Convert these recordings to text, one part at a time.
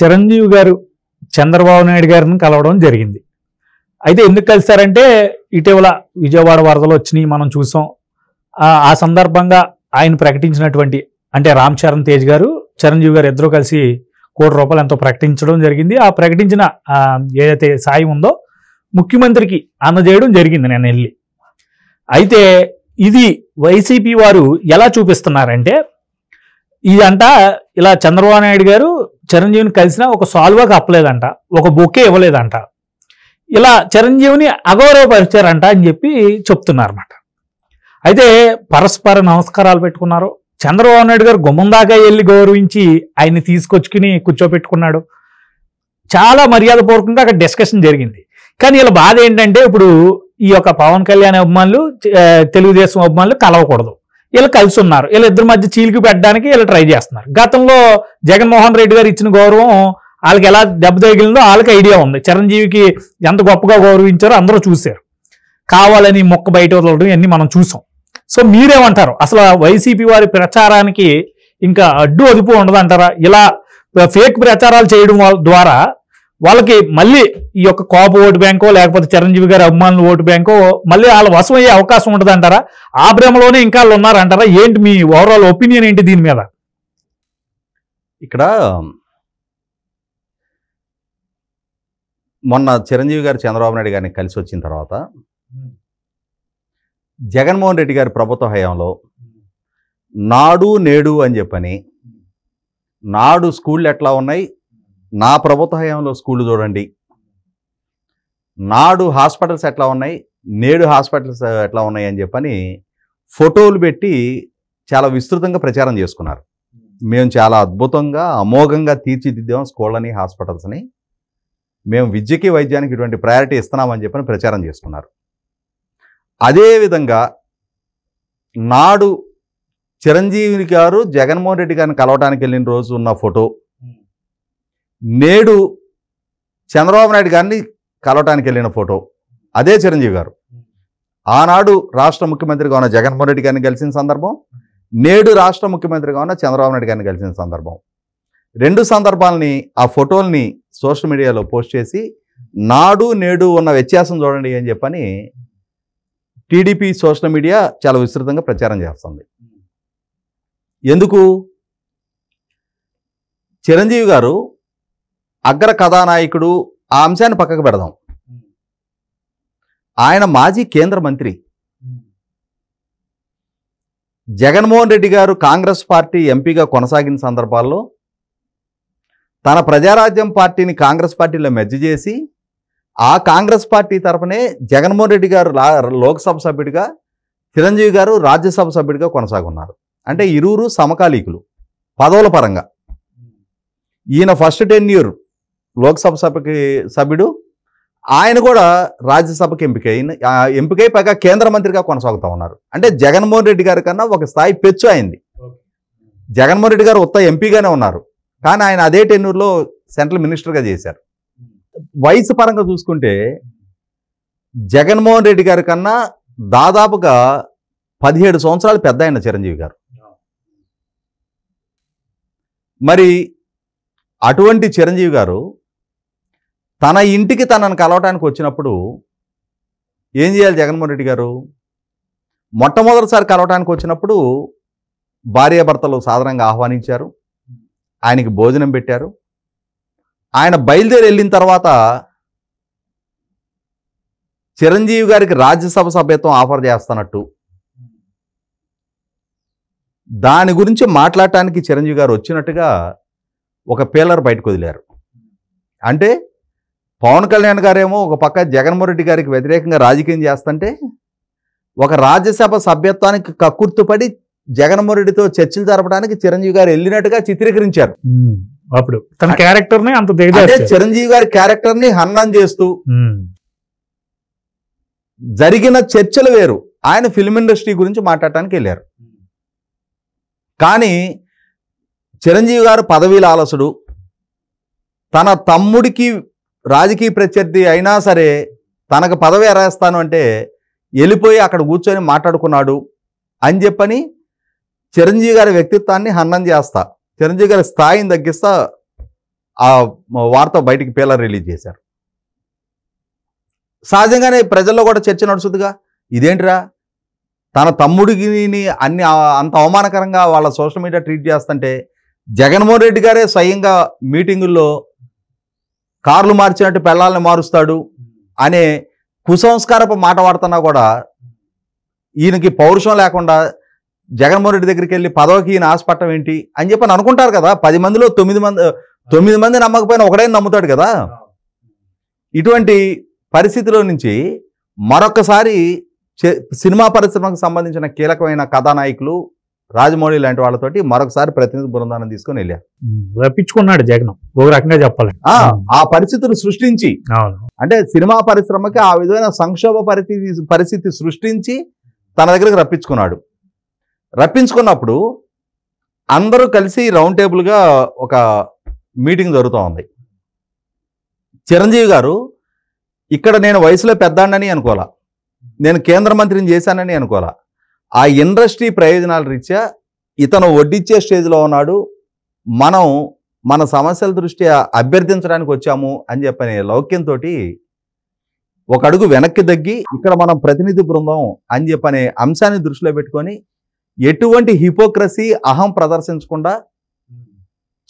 చిరంజీవి గారు చంద్రబాబు నాయుడు గారిని కలవడం జరిగింది అయితే ఎందుకు కలిశారంటే ఇటీవల విజయవాడ వరదలు వచ్చినాయి మనం చూసాం ఆ సందర్భంగా ఆయన ప్రకటించినటువంటి అంటే రామ్ చరణ్ తేజ్ గారు చిరంజీవి గారు ఇద్దరు కలిసి కోటి రూపాయలు ఎంతో ప్రకటించడం జరిగింది ఆ ప్రకటించిన ఏదైతే సాయం ఉందో ముఖ్యమంత్రికి అందజేయడం జరిగింది నేను వెళ్ళి అయితే ఇది వైసీపీ వారు ఎలా చూపిస్తున్నారంటే అంట ఇలా చంద్రబాబు నాయుడు గారు చిరంజీవిని కలిసినా ఒక సాల్వాకి అప్పలేదంట ఒక బొకే ఇవ్వలేదంట ఇలా చిరంజీవిని అగౌరవపరిచారంట అని చెప్పి చెప్తున్నారన్నమాట అయితే పరస్పర నమస్కారాలు పెట్టుకున్నారు చంద్రబాబు నాయుడు గారు గుమ్మం దాకా వెళ్ళి గౌరవించి ఆయన్ని తీసుకొచ్చుకుని కూర్చోపెట్టుకున్నాడు చాలా మర్యాదపూర్వకంగా అక్కడ డిస్కషన్ జరిగింది కానీ ఇలా బాధ ఏంటంటే ఇప్పుడు ఈ యొక్క పవన్ కళ్యాణ్ అభిమానులు తెలుగుదేశం అభిమానులు కలవకూడదు వీళ్ళు కలిసి ఉన్నారు వీళ్ళ ఇద్దరి మధ్య చీలికి పెట్టడానికి వీళ్ళు ట్రై చేస్తున్నారు గతంలో జగన్మోహన్ రెడ్డి గారు ఇచ్చిన గౌరవం వాళ్ళకి ఎలా దెబ్బ తగిలిందో వాళ్ళకి ఐడియా ఉంది చిరంజీవికి ఎంత గొప్పగా గౌరవించారో అందరూ చూశారు కావాలని మొక్క బయట వదలడం ఇవన్నీ మనం చూసాం సో మీరేమంటారు అసలు వైసీపీ వారి ప్రచారానికి ఇంకా అడ్డు అదుపు ఉండదంటారా ఇలా ఫేక్ ప్రచారాలు చేయడం ద్వారా వాళ్ళకి మళ్ళీ ఈ యొక్క కాపు ఓటు బ్యాంకో లేకపోతే చిరంజీవి గారి అభిమానుల ఓటు బ్యాంకో మళ్ళీ వాళ్ళ వశం అయ్యే అవకాశం ఉంటుందంటారా ఆ భ్రమలోనే ఇంకా వాళ్ళు ఉన్నారంటారా ఏంటి మీ ఓవరాల్ ఒపీనియన్ ఏంటి దీని మీద ఇక్కడ మొన్న చిరంజీవి గారు చంద్రబాబు నాయుడు గారిని కలిసి వచ్చిన తర్వాత జగన్మోహన్ రెడ్డి గారి ప్రభుత్వ హయాంలో నాడు నేడు అని చెప్పని నాడు స్కూళ్ళు ఎట్లా ఉన్నాయి నా ప్రభుత్వ హయాంలో స్కూళ్ళు చూడండి నాడు హాస్పిటల్స్ ఎట్లా ఉన్నాయి నేడు హాస్పిటల్స్ ఎట్లా ఉన్నాయి అని చెప్పని ఫోటోలు పెట్టి చాలా విస్తృతంగా ప్రచారం చేసుకున్నారు మేము చాలా అద్భుతంగా అమోఘంగా తీర్చిదిద్దాం స్కూళ్ళని హాస్పిటల్స్ని మేము విద్యకి వైద్యానికి ఇటువంటి ప్రయారిటీ ఇస్తున్నామని చెప్పని ప్రచారం చేసుకున్నారు అదేవిధంగా నాడు చిరంజీవి గారు జగన్మోహన్ రెడ్డి గారిని కలవడానికి వెళ్ళిన రోజు ఉన్న ఫోటో నేడు చంద్రబాబు నాయుడు గారిని కలవటానికి వెళ్ళిన ఫోటో అదే చిరంజీవి గారు ఆనాడు రాష్ట్ర ముఖ్యమంత్రిగా ఉన్న జగన్మోహన్ రెడ్డి గారిని కలిసిన సందర్భం నేడు రాష్ట్ర ముఖ్యమంత్రిగా ఉన్న చంద్రబాబు నాయుడు గారిని కలిసిన సందర్భం రెండు సందర్భాలని ఆ ఫోటోల్ని సోషల్ మీడియాలో పోస్ట్ చేసి నాడు నేడు ఉన్న వ్యత్యాసం చూడండి అని చెప్పని టీడీపీ సోషల్ మీడియా చాలా విస్తృతంగా ప్రచారం చేస్తుంది ఎందుకు చిరంజీవి గారు అగ్ర కథానాయకుడు ఆ అంశాన్ని పక్కకు పెడదాం ఆయన మాజీ కేంద్ర మంత్రి జగన్మోహన్ రెడ్డి గారు కాంగ్రెస్ పార్టీ ఎంపీగా కొనసాగిన సందర్భాల్లో తన ప్రజారాజ్యం పార్టీని కాంగ్రెస్ పార్టీలో మెజ్జ చేసి ఆ కాంగ్రెస్ పార్టీ తరఫునే జగన్మోహన్ రెడ్డి గారు లోక్సభ సభ్యుడిగా చిరంజీవి గారు రాజ్యసభ సభ్యుడిగా కొనసాగున్నారు అంటే ఇరువురు సమకాలీకులు పదవుల పరంగా ఈయన ఫస్ట్ టెన్ ఇయర్ లోక్సభ సభకి సభ్యుడు ఆయన కూడా రాజ్యసభకి ఎంపికై ఎంపికై పైగా కేంద్ర మంత్రిగా కొనసాగుతూ ఉన్నారు అంటే జగన్మోహన్ రెడ్డి గారి కన్నా ఒక స్థాయి పెచ్చు అయింది జగన్మోహన్ రెడ్డి గారు ఉత్త ఎంపీగానే ఉన్నారు కానీ ఆయన అదే టెన్నూరులో సెంట్రల్ మినిస్టర్గా చేశారు వయసు పరంగా చూసుకుంటే జగన్మోహన్ రెడ్డి గారి కన్నా దాదాపుగా పదిహేడు సంవత్సరాలు పెద్ద ఆయన చిరంజీవి గారు మరి అటువంటి చిరంజీవి గారు తన ఇంటికి తనను కలవటానికి వచ్చినప్పుడు ఏం చేయాలి జగన్మోహన్ రెడ్డి గారు మొట్టమొదటిసారి కలవటానికి వచ్చినప్పుడు భార్యాభర్తలు సాధారణంగా ఆహ్వానించారు ఆయనకి భోజనం పెట్టారు ఆయన బయలుదేరి వెళ్ళిన తర్వాత చిరంజీవి గారికి రాజ్యసభ సభ్యత్వం ఆఫర్ చేస్తానట్టు దాని గురించి మాట్లాడటానికి చిరంజీవి గారు వచ్చినట్టుగా ఒక పేలర్ బయటకు వదిలారు అంటే పవన్ కళ్యాణ్ గారేమో ఒక పక్క జగన్మోహన్ రెడ్డి గారికి వ్యతిరేకంగా రాజకీయం చేస్తుంటే ఒక రాజ్యసభ సభ్యత్వానికి కక్కుర్తుపడి జగన్మోహన్ రెడ్డితో చర్చలు జరపడానికి చిరంజీవి గారు వెళ్ళినట్టుగా చిత్రీకరించారు అప్పుడు తన క్యారెక్టర్ ని అంత చిరంజీవి గారి క్యారెక్టర్ ని హన్నం చేస్తూ జరిగిన చర్చలు వేరు ఆయన ఫిల్మ్ ఇండస్ట్రీ గురించి మాట్లాడటానికి వెళ్ళారు కానీ చిరంజీవి గారు పదవీల ఆలసుడు తన తమ్ముడికి రాజకీయ ప్రత్యర్థి అయినా సరే తనకు పదవి ఎరేస్తాను అంటే వెళ్ళిపోయి అక్కడ కూర్చొని మాట్లాడుకున్నాడు అని చెప్పని చిరంజీవి గారి వ్యక్తిత్వాన్ని హన్నం చేస్తా చిరంజీవి గారి స్థాయిని తగ్గిస్తా ఆ వార్త బయటికి పేలర్ రిలీజ్ చేశారు సహజంగానే ప్రజల్లో కూడా చర్చ నడుచుదిగా ఇదేంటిరా తన తమ్ముడిని అన్ని అంత అవమానకరంగా వాళ్ళ సోషల్ మీడియా ట్రీట్ చేస్తుంటే జగన్మోహన్ రెడ్డి గారే స్వయంగా మీటింగుల్లో కార్లు మార్చినట్టు పెళ్ళాలని మారుస్తాడు అనే కుసంస్కారపు మాట వాడుతున్నా కూడా ఈయనకి పౌరుషం లేకుండా జగన్మోహన్ రెడ్డి దగ్గరికి వెళ్ళి పదవికి ఈయన ఆశపట్టం ఏంటి అని చెప్పి అనుకుంటారు కదా పది మందిలో తొమ్మిది మంది తొమ్మిది మంది నమ్మకపోయినా ఒకడే నమ్ముతాడు కదా ఇటువంటి పరిస్థితిలో నుంచి మరొకసారి సినిమా పరిశ్రమకు సంబంధించిన కీలకమైన కథానాయకులు రాజమౌళి లాంటి వాళ్ళతోటి మరొకసారి ప్రతినిధి బృందాన్ని తీసుకొని వెళ్ళారు రప్పించుకున్నాడు జగన్ ఒక రకంగా చెప్పాలి ఆ పరిస్థితులు సృష్టించి అంటే సినిమా పరిశ్రమకి ఆ విధమైన సంక్షోభ పరిస్థితి పరిస్థితి సృష్టించి తన దగ్గరకు రప్పించుకున్నాడు రప్పించుకున్నప్పుడు అందరూ కలిసి రౌండ్ టేబుల్గా ఒక మీటింగ్ జరుగుతూ ఉంది చిరంజీవి గారు ఇక్కడ నేను వయసులో పెద్దాండని అనుకోవాలా నేను కేంద్ర మంత్రిని చేశానని అనుకోవాలా ఆ ఇండస్ట్రీ ప్రయోజనాల రీత్యా ఇతను వడ్డిచ్చే స్టేజ్లో ఉన్నాడు మనం మన సమస్యల దృష్ట్యా అభ్యర్థించడానికి వచ్చాము అని చెప్పని లౌక్యంతో ఒక అడుగు వెనక్కి తగ్గి ఇక్కడ మనం ప్రతినిధి బృందం అని చెప్పనే అంశాన్ని దృష్టిలో పెట్టుకొని ఎటువంటి హిపోక్రసీ అహం ప్రదర్శించకుండా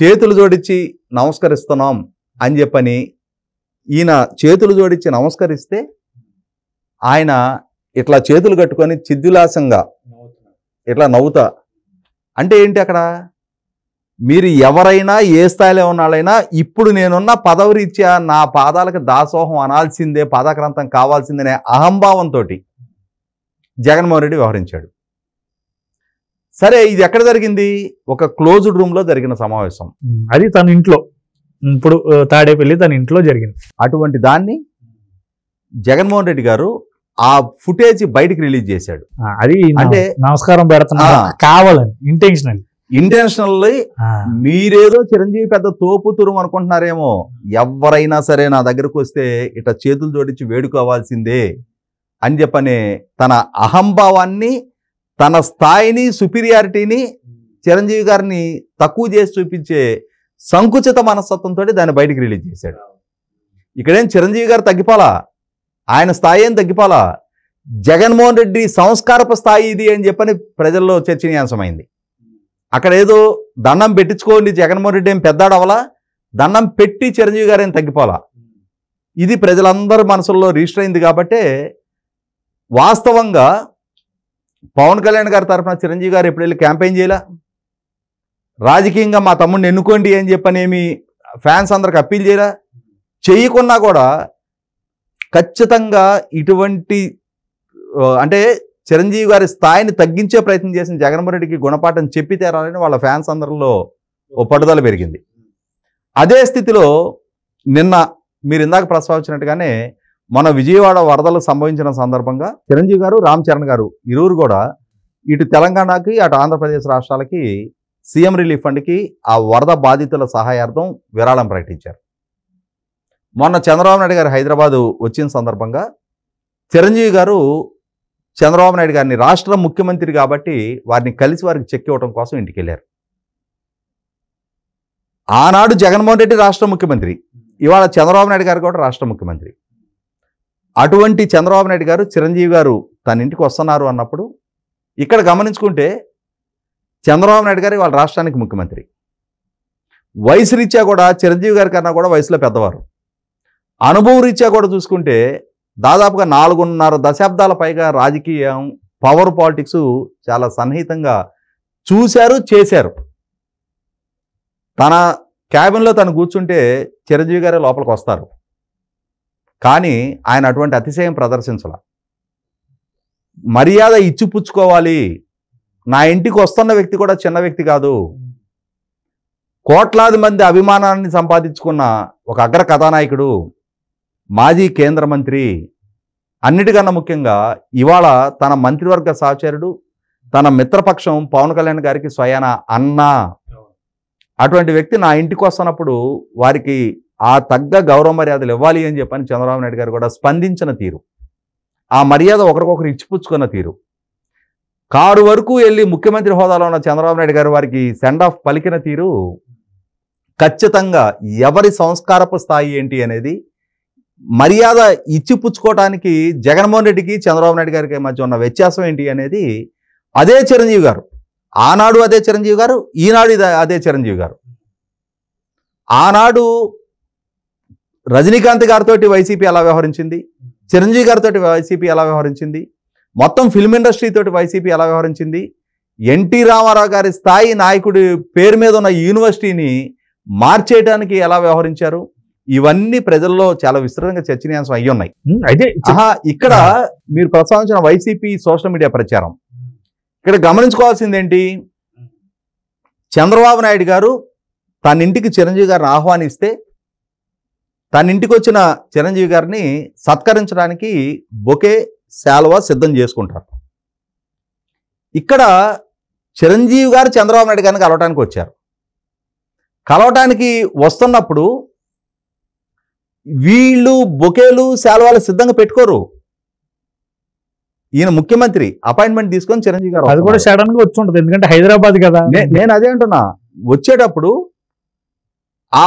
చేతులు జోడించి నమస్కరిస్తున్నాం అని చెప్పని ఈయన చేతులు జోడించి నమస్కరిస్తే ఆయన ఇట్లా చేతులు కట్టుకొని చిద్దులాసంగా ఇట్లా నవ్వుతా అంటే ఏంటి అక్కడ మీరు ఎవరైనా ఏ స్థాయిలో ఉన్నాళ్ళైనా ఇప్పుడు నేనున్న పదవరీత్యా నా పాదాలకు దాసోహం అనాల్సిందే పాదక్రాంతం కావాల్సిందనే అహంభావంతో జగన్మోహన్ రెడ్డి వ్యవహరించాడు సరే ఇది ఎక్కడ జరిగింది ఒక క్లోజ్డ్ రూమ్లో జరిగిన సమావేశం అది తన ఇంట్లో ఇప్పుడు తాడేపల్లి తన ఇంట్లో జరిగింది అటువంటి దాన్ని జగన్మోహన్ రెడ్డి గారు ఆ ఫుటేజ్ బయటకు రిలీజ్ చేశాడు అది అంటే నమస్కారం పెడుతున్నా కావాలని ఇంటెన్షనల్ ఇంటెన్షనల్లీ మీరేదో చిరంజీవి పెద్ద తోపు తురుము అనుకుంటున్నారేమో ఎవరైనా సరే నా దగ్గరకు వస్తే ఇట చేతులు జోడించి వేడుకోవాల్సిందే అని చెప్పని తన అహంభావాన్ని తన స్థాయిని సుపీరియారిటీని చిరంజీవి గారిని తక్కువ చేసి చూపించే సంకుచిత మనస్తత్వంతో దాన్ని బయటకు రిలీజ్ చేశాడు ఇక్కడేం చిరంజీవి గారు తగ్గిపోలా ఆయన స్థాయి ఏం తగ్గిపోలా జగన్మోహన్ రెడ్డి సంస్కారపు స్థాయి ఇది అని చెప్పని ప్రజల్లో చర్చనీయాంశమైంది అక్కడ ఏదో దండం పెట్టించుకోండి జగన్మోహన్ రెడ్డి ఏం పెద్దాడవలా దండం పెట్టి చిరంజీవి గారు ఏం తగ్గిపోలా ఇది ప్రజలందరి మనసుల్లో రిజిస్టర్ అయింది కాబట్టే వాస్తవంగా పవన్ కళ్యాణ్ గారి తరఫున చిరంజీవి గారు ఎప్పుడు వెళ్ళి క్యాంపెయిన్ చేయలే రాజకీయంగా మా తమ్ముడిని ఎన్నుకోండి అని ఏమి ఫ్యాన్స్ అందరికి అప్పీల్ చేయలే చేయకున్నా కూడా ఖచ్చితంగా ఇటువంటి అంటే చిరంజీవి గారి స్థాయిని తగ్గించే ప్రయత్నం చేసిన జగన్మోహన్ రెడ్డికి గుణపాఠం చెప్పి తేరాలని వాళ్ళ ఫ్యాన్స్ అందరిలో ఓ పట్టుదల పెరిగింది అదే స్థితిలో నిన్న మీరు ఇందాక ప్రస్తావించినట్టుగానే మన విజయవాడ వరదలు సంభవించిన సందర్భంగా చిరంజీవి గారు రామ్ చరణ్ గారు ఇరువురు కూడా ఇటు తెలంగాణకి అటు ఆంధ్రప్రదేశ్ రాష్ట్రాలకి సీఎం రిలీఫ్ ఫండ్కి ఆ వరద బాధితుల సహాయార్థం విరాళం ప్రకటించారు మొన్న చంద్రబాబు నాయుడు గారు హైదరాబాదు వచ్చిన సందర్భంగా చిరంజీవి గారు చంద్రబాబు నాయుడు గారిని రాష్ట్ర ముఖ్యమంత్రి కాబట్టి వారిని కలిసి వారికి చెక్ ఇవ్వడం కోసం ఇంటికి వెళ్ళారు ఆనాడు జగన్మోహన్ రెడ్డి రాష్ట్ర ముఖ్యమంత్రి ఇవాళ చంద్రబాబు నాయుడు గారు కూడా రాష్ట్ర ముఖ్యమంత్రి అటువంటి చంద్రబాబు నాయుడు గారు చిరంజీవి గారు తన ఇంటికి వస్తున్నారు అన్నప్పుడు ఇక్కడ గమనించుకుంటే చంద్రబాబు నాయుడు గారు వాళ్ళ రాష్ట్రానికి ముఖ్యమంత్రి వయసు రీత్యా కూడా చిరంజీవి గారి కన్నా కూడా వయసులో పెద్దవారు అనుభవ రీత్యా కూడా చూసుకుంటే దాదాపుగా నాలుగున్నర దశాబ్దాల పైగా రాజకీయం పవర్ పాలిటిక్స్ చాలా సన్నిహితంగా చూశారు చేశారు తన క్యాబిన్లో తను కూర్చుంటే చిరంజీవి గారే లోపలికి వస్తారు కానీ ఆయన అటువంటి అతిశయం ప్రదర్శించాల మర్యాద ఇచ్చిపుచ్చుకోవాలి నా ఇంటికి వస్తున్న వ్యక్తి కూడా చిన్న వ్యక్తి కాదు కోట్లాది మంది అభిమానాన్ని సంపాదించుకున్న ఒక అగ్ర కథానాయకుడు మాజీ కేంద్ర మంత్రి అన్నిటికన్నా ముఖ్యంగా ఇవాళ తన మంత్రివర్గ సహచరుడు తన మిత్రపక్షం పవన్ కళ్యాణ్ గారికి స్వయాన అన్న అటువంటి వ్యక్తి నా ఇంటికి వస్తున్నప్పుడు వారికి ఆ తగ్గ గౌరవ మర్యాదలు ఇవ్వాలి అని చెప్పని చంద్రబాబు నాయుడు గారు కూడా స్పందించిన తీరు ఆ మర్యాద ఒకరికొకరు ఇచ్చిపుచ్చుకున్న తీరు కారు వరకు వెళ్ళి ముఖ్యమంత్రి హోదాలో ఉన్న చంద్రబాబు నాయుడు గారు వారికి సెండ్ ఆఫ్ పలికిన తీరు ఖచ్చితంగా ఎవరి సంస్కారపు స్థాయి ఏంటి అనేది మర్యాద ఇచ్చిపుచ్చుకోవటానికి జగన్మోహన్ రెడ్డికి చంద్రబాబు నాయుడు గారికి మధ్య ఉన్న వ్యత్యాసం ఏంటి అనేది అదే చిరంజీవి గారు ఆనాడు అదే చిరంజీవి గారు ఈనాడు అదే చిరంజీవి గారు ఆనాడు రజనీకాంత్ గారితో వైసీపీ ఎలా వ్యవహరించింది చిరంజీవి గారితో వైసీపీ ఎలా వ్యవహరించింది మొత్తం ఫిల్మ్ ఇండస్ట్రీ తోటి వైసీపీ ఎలా వ్యవహరించింది ఎన్టీ రామారావు గారి స్థాయి నాయకుడి పేరు మీద ఉన్న యూనివర్సిటీని మార్చేయడానికి ఎలా వ్యవహరించారు ఇవన్నీ ప్రజల్లో చాలా విస్తృతంగా చర్చనీయాంశం అయ్యి ఉన్నాయి అయితే ఇక్కడ మీరు ప్రస్తావించిన వైసీపీ సోషల్ మీడియా ప్రచారం ఇక్కడ గమనించుకోవాల్సింది ఏంటి చంద్రబాబు నాయుడు గారు తన ఇంటికి చిరంజీవి గారిని ఆహ్వానిస్తే తన ఇంటికి వచ్చిన చిరంజీవి గారిని సత్కరించడానికి బొకే శాలువా సిద్ధం చేసుకుంటారు ఇక్కడ చిరంజీవి గారు చంద్రబాబు నాయుడు గారిని కలవటానికి వచ్చారు కలవటానికి వస్తున్నప్పుడు వీళ్ళు బొకేలు శాలువాలు సిద్ధంగా పెట్టుకోరు ఈయన ముఖ్యమంత్రి అపాయింట్మెంట్ తీసుకొని చిరంజీవి గారు అది కూడా సడన్ గా వచ్చి ఎందుకంటే హైదరాబాద్ కదా నేను అదే అంటున్నా వచ్చేటప్పుడు ఆ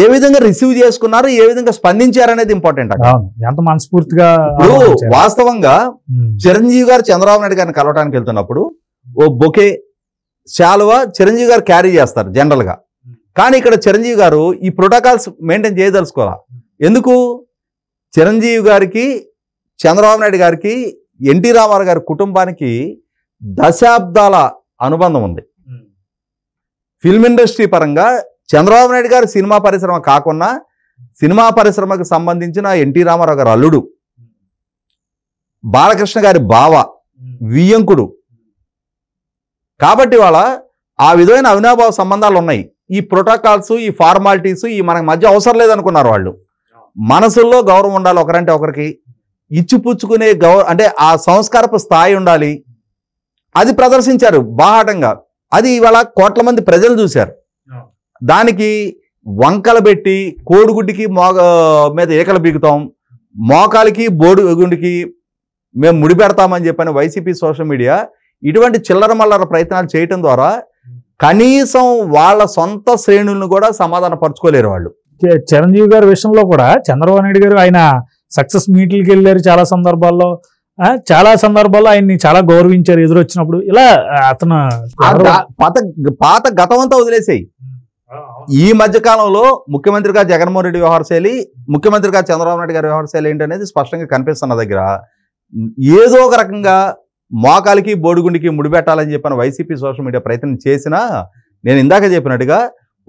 ఏ విధంగా రిసీవ్ చేసుకున్నారు ఏ విధంగా స్పందించారు అనేది ఇంపార్టెంట్ ఎంత మనస్ఫూర్తిగా వాస్తవంగా చిరంజీవి గారు చంద్రబాబు నాయుడు గారిని కలవడానికి వెళ్తున్నప్పుడు ఓ బొకే శాలువ చిరంజీవి గారు క్యారీ చేస్తారు జనరల్ గా కానీ ఇక్కడ చిరంజీవి గారు ఈ ప్రోటోకాల్స్ మెయింటైన్ చేయదలుచుకోవాలి ఎందుకు చిరంజీవి గారికి చంద్రబాబు నాయుడు గారికి ఎన్టీ రామారావు గారి కుటుంబానికి దశాబ్దాల అనుబంధం ఉంది ఫిల్మ్ ఇండస్ట్రీ పరంగా చంద్రబాబు నాయుడు గారు సినిమా పరిశ్రమ కాకుండా సినిమా పరిశ్రమకు సంబంధించిన ఎన్టీ రామారావు గారు అల్లుడు బాలకృష్ణ గారి బావ వియ్యంకుడు కాబట్టి వాళ్ళ ఆ విధమైన అవినాభావ సంబంధాలు ఉన్నాయి ఈ ప్రోటోకాల్స్ ఈ ఫార్మాలిటీస్ ఈ మనకు మధ్య అవసరం లేదనుకున్నారు వాళ్ళు మనసుల్లో గౌరవం ఉండాలి ఒకరంటే ఒకరికి ఇచ్చిపుచ్చుకునే గౌరవ అంటే ఆ సంస్కారపు స్థాయి ఉండాలి అది ప్రదర్శించారు బాహాటంగా అది ఇవాళ కోట్ల మంది ప్రజలు చూశారు దానికి వంకలు పెట్టి కోడిగుడ్డికి మోగ మీద ఏకలు బిగుతాం మోకాలికి బోడిగుండికి మేము ముడిపెడతామని చెప్పని వైసీపీ సోషల్ మీడియా ఇటువంటి చిల్లర మల్లర ప్రయత్నాలు చేయటం ద్వారా కనీసం వాళ్ళ సొంత శ్రేణులను కూడా సమాధానపరచుకోలేరు వాళ్ళు చిరంజీవి గారి విషయంలో కూడా చంద్రబాబు నాయుడు గారు ఆయన సక్సెస్ మీట్లకి వెళ్ళారు చాలా సందర్భాల్లో చాలా సందర్భాల్లో ఆయన్ని చాలా గౌరవించారు ఎదురొచ్చినప్పుడు ఇలా అతను పాత పాత గతం అంతా వదిలేసాయి ఈ మధ్య కాలంలో ముఖ్యమంత్రిగా జగన్మోహన్ రెడ్డి వ్యవహార శైలి ముఖ్యమంత్రిగా చంద్రబాబు నాయుడు గారి వ్యవహారశైలి ఏంటనేది స్పష్టంగా కనిపిస్తున్న దగ్గర ఏదో ఒక రకంగా మోకాలికి బోడిగుండికి ముడిపెట్టాలని చెప్పిన వైసీపీ సోషల్ మీడియా ప్రయత్నం చేసినా నేను ఇందాక చెప్పినట్టుగా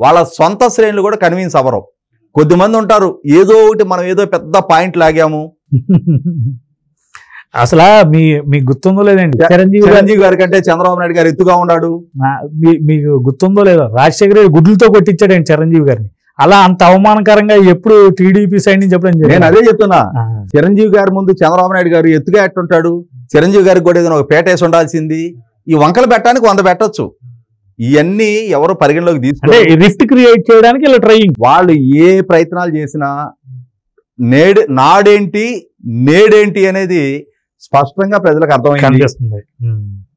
వాళ్ళ సొంత శ్రేణులు కూడా కన్విన్స్ అవ్వరు కొద్దిమంది ఉంటారు ఏదో ఒకటి మనం ఏదో పెద్ద పాయింట్ లాగాము అసలు మీ మీ గుర్తుందో లేదండి చిరంజీవి చిరంజీవి గారి కంటే చంద్రబాబు నాయుడు గారు ఎత్తుగా ఉన్నాడు మీకు గుర్తుందో లేదో రాజశేఖర రెడ్డి గుడ్లతో కొట్టించాడండి చిరంజీవి గారిని అలా అంత అవమానకరంగా ఎప్పుడు టీడీపీ సైడ్ నుంచి చెప్పడం నేను అదే చెప్తున్నా చిరంజీవి గారి ముందు చంద్రబాబు నాయుడు గారు ఎత్తుగా ఎట్టుంటాడు చిరంజీవి గారికి కూడా ఏదైనా ఒక పేట వేసి ఉండాల్సింది ఈ వంకలు పెట్టడానికి వంద పెట్టచ్చు ఇవన్నీ ఎవరు పరిగణలోకి తీసుకుంటే రిస్ట్ క్రియేట్ చేయడానికి ఇలా ట్రైయింగ్ వాళ్ళు ఏ ప్రయత్నాలు చేసినా నేడు నాడేంటి నేడేంటి అనేది స్పష్టంగా ప్రజలకు అర్థమైంది